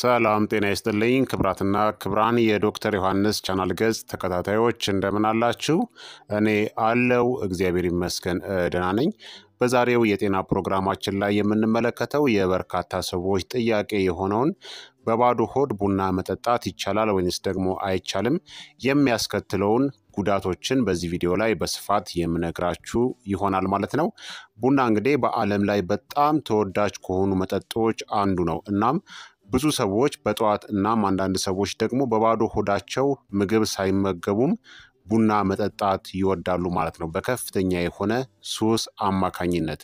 ሰላም ጤና ይስጥልኝ ክብራትና ክብራን የዶክተር ዮሐንስ ቻናል ገጽ ተከታታዮች እንደምን አላችሁ? እኔ አለው እግዚአብሔር ይመስገን ደህና ነኝ። በዛሬው የጤና ፕሮግራማችን ላይ የምንመለከተው የበርካታ ሰዎች ጥያቄ የሆነውን በባዶ ሆድ ቡና መጠጣት ይቻላል ወይንስ ደግሞ አይቻልም የሚያስከትለውን ጉዳቶችን በዚህ ቪዲዮ ላይ በስፋት የምነግራችሁ ይሆናል ማለት ነው። ቡና እንግዲህ በዓለም ላይ በጣም ተወዳጅ ከሆኑ መጠጦች አንዱ ነው። እናም ብዙ ሰዎች በጠዋት እናም አንዳንድ ሰዎች ደግሞ በባዶ ሆዳቸው ምግብ ሳይመገቡም ቡና መጠጣት ይወዳሉ ማለት ነው፣ በከፍተኛ የሆነ ሱስ አማካኝነት።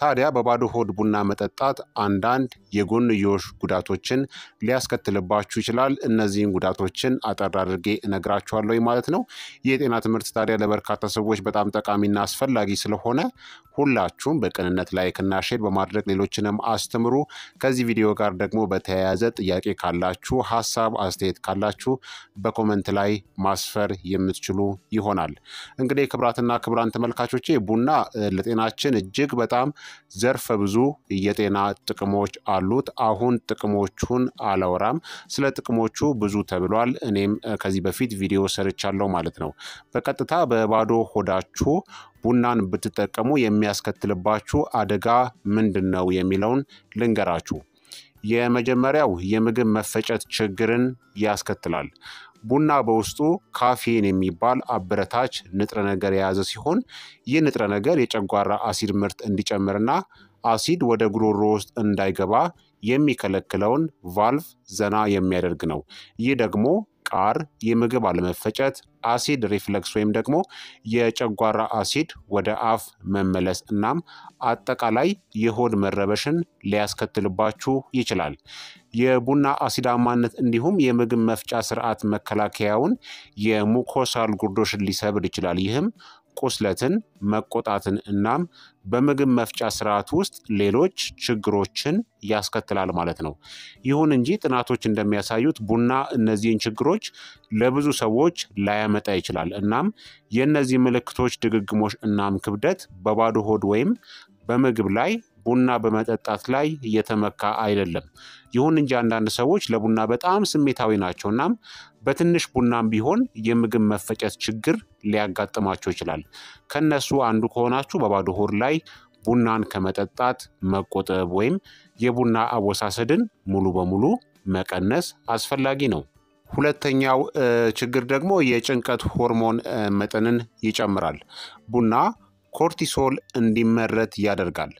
ታዲያ በባዶ ሆድ ቡና መጠጣት አንዳንድ የጎንዮሽ ጉዳቶችን ሊያስከትልባችሁ ይችላል። እነዚህን ጉዳቶችን አጠር አድርጌ እነግራችኋለሁ ማለት ነው። የጤና ትምህርት ታዲያ ለበርካታ ሰዎች በጣም ጠቃሚና አስፈላጊ ስለሆነ ሁላችሁም በቅንነት እና ሼር በማድረግ ሌሎችንም አስተምሩ። ከዚህ ቪዲዮ ጋር ደግሞ በተያያዘ ጥያቄ ካላችሁ፣ ሀሳብ አስተያየት ካላችሁ በኮመንት ላይ ማስፈር የምትችሉ ይሆናል። እንግዲህ ክብራትና ክብራን ተመልካቾቼ ቡና ለጤናችን እጅግ በጣም ዘርፈ ብዙ የጤና ጥቅሞች አሉት። አሁን ጥቅሞቹን አላወራም። ስለ ጥቅሞቹ ብዙ ተብሏል። እኔም ከዚህ በፊት ቪዲዮ ሰርቻለሁ ማለት ነው። በቀጥታ በባዶ ሆዳችሁ ቡናን ብትጠቀሙ የሚያስከትልባችሁ አደጋ ምንድን ነው የሚለውን ልንገራችሁ። የመጀመሪያው የምግብ መፈጨት ችግርን ያስከትላል። ቡና በውስጡ ካፌን የሚባል አበረታች ንጥረ ነገር የያዘ ሲሆን ይህ ንጥረ ነገር የጨጓራ አሲድ ምርት እንዲጨምርና አሲድ ወደ ጉሮሮ ውስጥ እንዳይገባ የሚከለክለውን ቫልቭ ዘና የሚያደርግ ነው። ይህ ደግሞ ቃር፣ የምግብ አለመፈጨት፣ አሲድ ሪፍለክስ ወይም ደግሞ የጨጓራ አሲድ ወደ አፍ መመለስ እናም አጠቃላይ የሆድ መረበሽን ሊያስከትልባችሁ ይችላል። የቡና አሲዳማነት እንዲሁም የምግብ መፍጫ ስርዓት መከላከያውን የሙኮሳል ጉርዶሽን ሊሰብር ይችላል። ይህም ቁስለትን፣ መቆጣትን እናም በምግብ መፍጫ ስርዓት ውስጥ ሌሎች ችግሮችን ያስከትላል ማለት ነው። ይሁን እንጂ ጥናቶች እንደሚያሳዩት ቡና እነዚህን ችግሮች ለብዙ ሰዎች ላያመጣ ይችላል። እናም የእነዚህ ምልክቶች ድግግሞሽ እናም ክብደት በባዶ ሆድ ወይም በምግብ ላይ ቡና በመጠጣት ላይ እየተመካ አይደለም። ይሁን እንጂ አንዳንድ ሰዎች ለቡና በጣም ስሜታዊ ናቸው። እናም በትንሽ ቡናም ቢሆን የምግብ መፈጨት ችግር ሊያጋጥማቸው ይችላል። ከነሱ አንዱ ከሆናችሁ በባዶ ሆድ ላይ ቡናን ከመጠጣት መቆጠብ ወይም የቡና አወሳሰድን ሙሉ በሙሉ መቀነስ አስፈላጊ ነው። ሁለተኛው ችግር ደግሞ የጭንቀት ሆርሞን መጠንን ይጨምራል። ቡና ኮርቲሶል እንዲመረት ያደርጋል።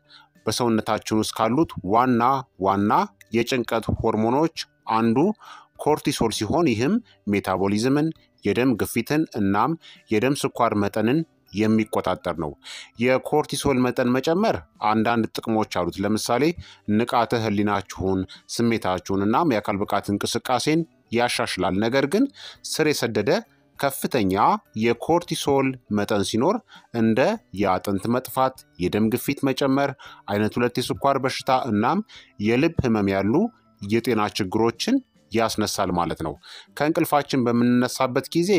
በሰውነታችን ውስጥ ካሉት ዋና ዋና የጭንቀት ሆርሞኖች አንዱ ኮርቲሶል ሲሆን ይህም ሜታቦሊዝምን፣ የደም ግፊትን እናም የደም ስኳር መጠንን የሚቆጣጠር ነው። የኮርቲሶል መጠን መጨመር አንዳንድ ጥቅሞች አሉት። ለምሳሌ ንቃተ ህሊናችሁን፣ ስሜታችሁን እናም የአካል ብቃት እንቅስቃሴን ያሻሽላል። ነገር ግን ስር የሰደደ ከፍተኛ የኮርቲሶል መጠን ሲኖር እንደ የአጥንት መጥፋት፣ የደም ግፊት መጨመር፣ አይነት ሁለት የስኳር በሽታ እናም የልብ ህመም ያሉ የጤና ችግሮችን ያስነሳል ማለት ነው። ከእንቅልፋችን በምንነሳበት ጊዜ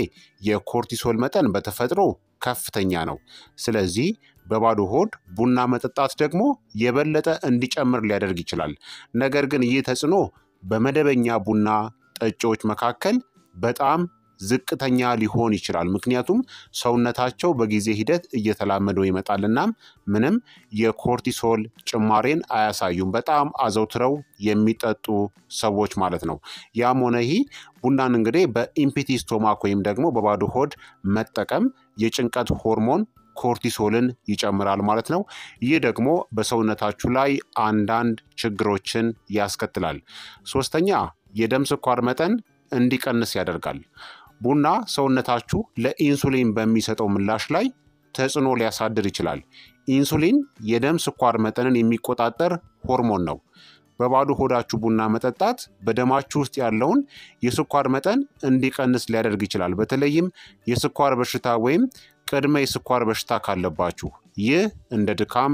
የኮርቲሶል መጠን በተፈጥሮ ከፍተኛ ነው። ስለዚህ በባዶ ሆድ ቡና መጠጣት ደግሞ የበለጠ እንዲጨምር ሊያደርግ ይችላል። ነገር ግን ይህ ተጽዕኖ በመደበኛ ቡና ጠጪዎች መካከል በጣም ዝቅተኛ ሊሆን ይችላል። ምክንያቱም ሰውነታቸው በጊዜ ሂደት እየተላመደው ይመጣል። እናም ምንም የኮርቲሶል ጭማሬን አያሳዩም፣ በጣም አዘውትረው የሚጠጡ ሰዎች ማለት ነው። ያም ሆነ ይህ ቡናን እንግዲህ በኢምፒቲ ስቶማክ ወይም ደግሞ በባዶ ሆድ መጠቀም የጭንቀት ሆርሞን ኮርቲሶልን ይጨምራል ማለት ነው። ይህ ደግሞ በሰውነታችሁ ላይ አንዳንድ ችግሮችን ያስከትላል። ሶስተኛ የደም ስኳር መጠን እንዲቀንስ ያደርጋል። ቡና ሰውነታችሁ ለኢንሱሊን በሚሰጠው ምላሽ ላይ ተጽዕኖ ሊያሳድር ይችላል። ኢንሱሊን የደም ስኳር መጠንን የሚቆጣጠር ሆርሞን ነው። በባዶ ሆዳችሁ ቡና መጠጣት በደማችሁ ውስጥ ያለውን የስኳር መጠን እንዲቀንስ ሊያደርግ ይችላል። በተለይም የስኳር በሽታ ወይም ቅድመ የስኳር በሽታ ካለባችሁ ይህ እንደ ድካም፣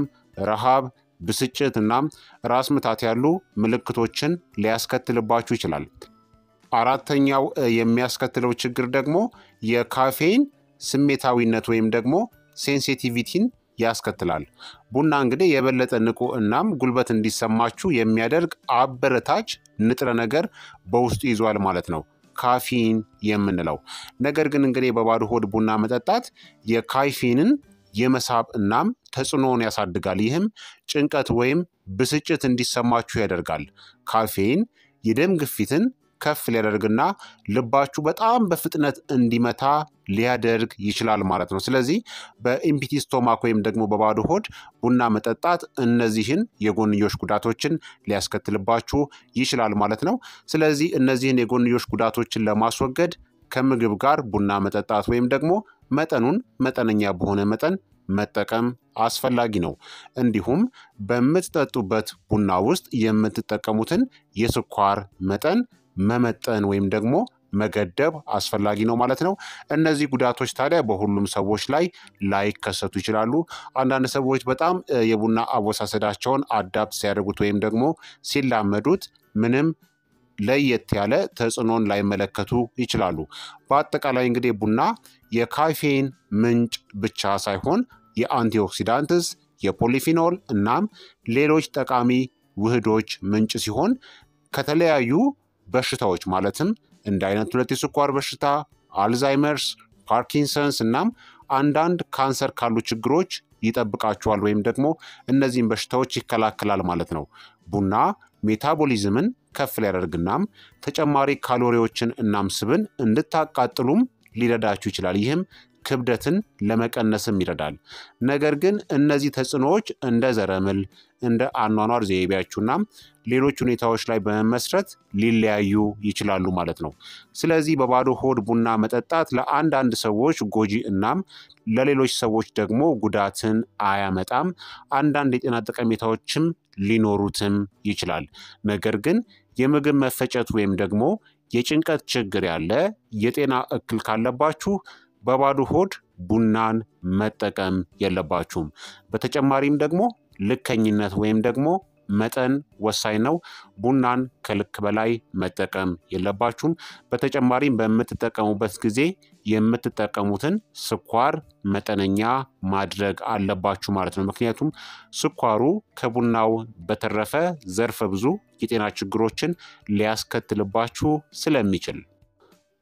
ረሃብ፣ ብስጭት እናም ራስ ምታት ያሉ ምልክቶችን ሊያስከትልባችሁ ይችላል። አራተኛው የሚያስከትለው ችግር ደግሞ የካፌን ስሜታዊነት ወይም ደግሞ ሴንሲቲቪቲን ያስከትላል። ቡና እንግዲህ የበለጠ ንቁ እናም ጉልበት እንዲሰማችሁ የሚያደርግ አበረታች ንጥረ ነገር በውስጡ ይዟል ማለት ነው ካፊን የምንለው ነገር ግን እንግዲህ በባዶ ሆድ ቡና መጠጣት የካይፊንን የመሳብ እናም ተጽዕኖውን ያሳድጋል። ይህም ጭንቀት ወይም ብስጭት እንዲሰማችሁ ያደርጋል። ካፌን የደም ግፊትን ከፍ ሊያደርግና ልባችሁ በጣም በፍጥነት እንዲመታ ሊያደርግ ይችላል ማለት ነው። ስለዚህ በኢምፒቲ ስቶማክ ወይም ደግሞ በባዶ ሆድ ቡና መጠጣት እነዚህን የጎንዮሽ ጉዳቶችን ሊያስከትልባችሁ ይችላል ማለት ነው። ስለዚህ እነዚህን የጎንዮሽ ጉዳቶችን ለማስወገድ ከምግብ ጋር ቡና መጠጣት ወይም ደግሞ መጠኑን መጠነኛ በሆነ መጠን መጠቀም አስፈላጊ ነው። እንዲሁም በምትጠጡበት ቡና ውስጥ የምትጠቀሙትን የስኳር መጠን መመጠን ወይም ደግሞ መገደብ አስፈላጊ ነው ማለት ነው። እነዚህ ጉዳቶች ታዲያ በሁሉም ሰዎች ላይ ላይከሰቱ ይችላሉ። አንዳንድ ሰዎች በጣም የቡና አወሳሰዳቸውን አዳፕት ሲያደርጉት ወይም ደግሞ ሲላመዱት ምንም ለየት ያለ ተጽዕኖን ላይመለከቱ ይችላሉ። በአጠቃላይ እንግዲህ ቡና የካፌን ምንጭ ብቻ ሳይሆን የአንቲኦክሲዳንትስ፣ የፖሊፊኖል እናም ሌሎች ጠቃሚ ውህዶች ምንጭ ሲሆን ከተለያዩ በሽታዎች ማለትም እንደ አይነት ሁለት የስኳር በሽታ፣ አልዛይመርስ፣ ፓርኪንሰንስ እናም አንዳንድ ካንሰር ካሉ ችግሮች ይጠብቃቸዋል ወይም ደግሞ እነዚህን በሽታዎች ይከላከላል ማለት ነው። ቡና ሜታቦሊዝምን ከፍ ሊያደርግናም ተጨማሪ ካሎሪዎችን እናም ስብን እንድታቃጥሉም ሊረዳችሁ ይችላል። ይህም ክብደትን ለመቀነስም ይረዳል። ነገር ግን እነዚህ ተጽዕኖዎች እንደ ዘረመል፣ እንደ አኗኗር ዘይቤያችሁና ሌሎች ሁኔታዎች ላይ በመመስረት ሊለያዩ ይችላሉ ማለት ነው። ስለዚህ በባዶ ሆድ ቡና መጠጣት ለአንዳንድ ሰዎች ጎጂ እናም ለሌሎች ሰዎች ደግሞ ጉዳትን አያመጣም። አንዳንድ የጤና ጠቀሜታዎችም ሊኖሩትም ይችላል። ነገር ግን የምግብ መፈጨት ወይም ደግሞ የጭንቀት ችግር ያለ የጤና እክል ካለባችሁ በባዶ ሆድ ቡናን መጠቀም የለባችሁም። በተጨማሪም ደግሞ ልከኝነት ወይም ደግሞ መጠን ወሳኝ ነው። ቡናን ከልክ በላይ መጠቀም የለባችሁም። በተጨማሪም በምትጠቀሙበት ጊዜ የምትጠቀሙትን ስኳር መጠነኛ ማድረግ አለባችሁ ማለት ነው። ምክንያቱም ስኳሩ ከቡናው በተረፈ ዘርፈ ብዙ የጤና ችግሮችን ሊያስከትልባችሁ ስለሚችል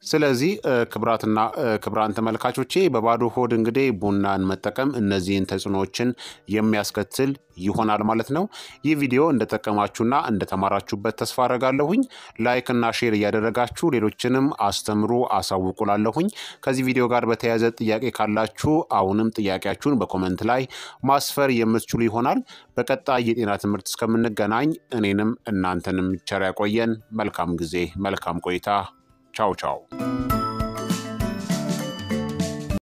ስለዚህ ክብራትና ክብራን ተመልካቾቼ በባዶ ሆድ እንግዲህ ቡናን መጠቀም እነዚህን ተጽዕኖዎችን የሚያስከትል ይሆናል ማለት ነው። ይህ ቪዲዮ እንደጠቀማችሁና እንደተማራችሁበት ተስፋ አረጋለሁኝ። ላይክና ሼር እያደረጋችሁ ሌሎችንም አስተምሩ፣ አሳውቁላለሁኝ። ከዚህ ቪዲዮ ጋር በተያያዘ ጥያቄ ካላችሁ አሁንም ጥያቄያችሁን በኮመንት ላይ ማስፈር የምትችሉ ይሆናል። በቀጣይ የጤና ትምህርት እስከምንገናኝ እኔንም እናንተንም ቸር ያቆየን። መልካም ጊዜ፣ መልካም ቆይታ 悄悄。